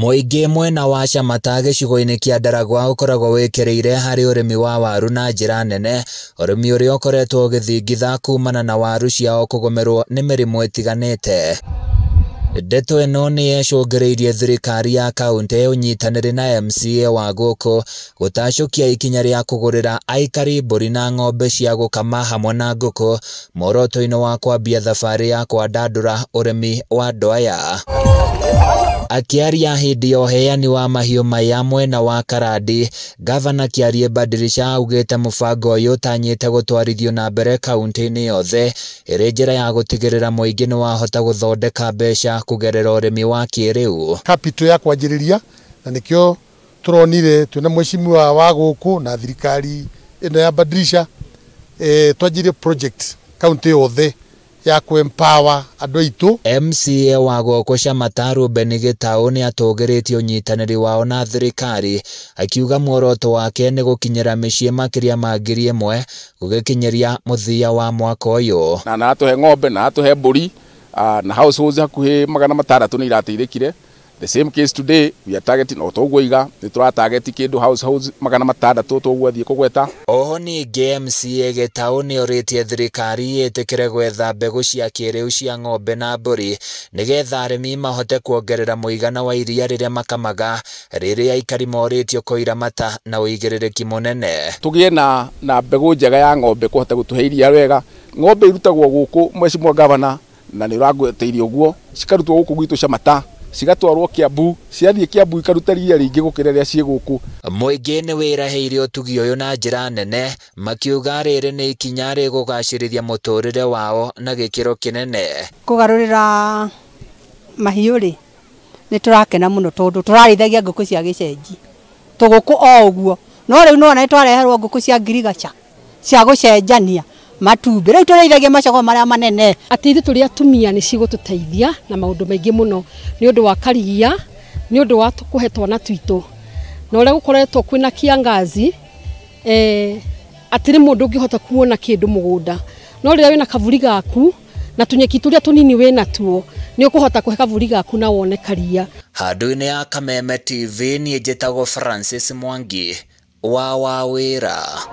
washa mwena wa ine kia daragwa kĩa Ndaragwa wekere ire hari ũrĩmi wa waru na njĩra nene, ũrĩmi ũrĩa ũkoretwo ũgĩthingitha kumana na waru ciao kũgũmĩrwo nĩ mĩrimũ ĩtiganĩte ndeto ĩno nĩ yecũngĩrĩirie thirikari ya kaũntĩ ya ũnyitanĩri na MCA wa gũkũ gũtacũkia ikinya rĩa kũgũrĩra aikari mbũri na ng'ombe cia gũkama hamwe na ngũkũ moroto inĩ wa kwambia thabari ya kwandandũra ũrĩmi wa ndwaya akiaria hindi ya uheani wa mahiu maya mwena wa karandi gavana kiarie badirisha augite mubango uyu utanyite gutwarithio na mbere kaunti-ini yothe iri njira ya gutigirira muingi ni wahota guthondeka mbeca kugerera urimi wa kiriu kapito ya kwanjiriria na nikio turonire twina mweshimiwa wa guku na thirikari ino ya badirisha e, eh, twanjirie project kaunti yothe ya kwempower andå aitå mca wa gwoko camata rubeni gitau nä atågärä unyitanäri wao na thirikari akiuga muoroto wake nä gå kinyä mĩciĩ makĩria ma ngiri ĩmwe gũgĩkinyĩria mũthia wa mwaka ũyũ na he ng'ombe na aratũhe mbũri ah, na households hakuhĩ magana matandatũ nĩ irateithĩkire the same case today we are targeting o tugwiga ni target kindu households magana matandatu tugwathie kugweta oho ningĩ e gĩtaũ nĩ orĩtie thirikari ĩtĩkĩre gwetha mbegũ cia kĩrĩu cia ng'ombe na mbũri nĩgetha arĩmi mahote kuongerera mũigana wa iria rĩrĩa makamaga rĩrĩa aikari morĩtio kũira mata na ũigĩrĩrĩki mũnene tũgĩe na na mbegũ njega ya ng'ombe kũhota gũtũhe iria wega ng'ombe irutagwo gũkũ mweci mwa gavana na nĩ ũragweteirie ũguo cikarutwo gũkũ gwitũ camata cigatwarwo Kiambu ciathiĩ Kiambu ikaruta ria rĩingĩ gũkĩra rĩrĩa ciĩ gũkũ. Mũingĩ å wĩraheire å yå na ra nene makiuga rä nä ikinya rä re wao na gĩkĩro kĩnene. Kũgarũrĩra mahiũ rĩ nĩ tũrakena mũno tondũ ngå kå cia gå kå o guo no u no ona nä twareherwo kå cia ngirigaca cia cenjania matumbä rä u tå reithagia macogoo marä manene atä ithu tå rä atumia nä cigå na maå ndå maingä må no nä å ndå wa karigia nä å ndå wa kå he twana twitå na å rä a gå koretwo kwä kiangazi eh, atä rä må ndå å ngä hota kuona kä ndå må gå nda no rä rä a wä na kaburi gaku na tunyeki turia tunini wä natuo nä å kå hota kå he kaburi gaku na wone karia handå-inä ya kameme tv niä njätagwo francis mwangi wa wa wä ra